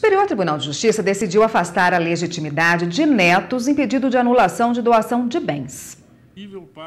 Superior Tribunal de Justiça decidiu afastar a legitimidade de netos em pedido de anulação de doação de bens.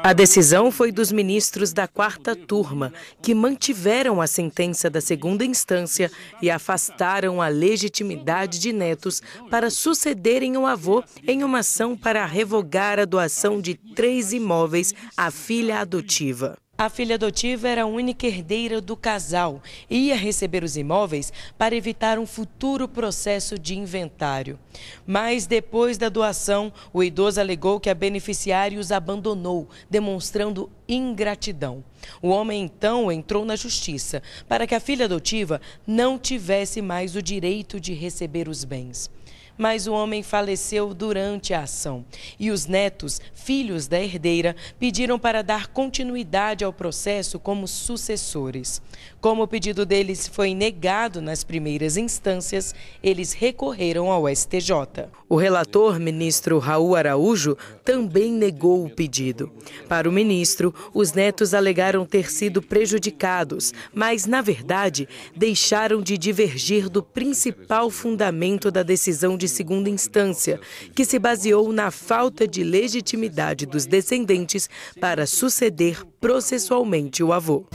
A decisão foi dos ministros da quarta turma, que mantiveram a sentença da segunda instância e afastaram a legitimidade de netos para sucederem o avô em uma ação para revogar a doação de três imóveis à filha adotiva. A filha adotiva era a única herdeira do casal e ia receber os imóveis para evitar um futuro processo de inventário. Mas depois da doação, o idoso alegou que a beneficiária os abandonou, demonstrando ingratidão. O homem então entrou na justiça para que a filha adotiva não tivesse mais o direito de receber os bens mas o homem faleceu durante a ação. E os netos, filhos da herdeira, pediram para dar continuidade ao processo como sucessores. Como o pedido deles foi negado nas primeiras instâncias, eles recorreram ao STJ. O relator, ministro Raul Araújo, também negou o pedido. Para o ministro, os netos alegaram ter sido prejudicados, mas, na verdade, deixaram de divergir do principal fundamento da decisão de de segunda instância, que se baseou na falta de legitimidade dos descendentes para suceder processualmente o avô.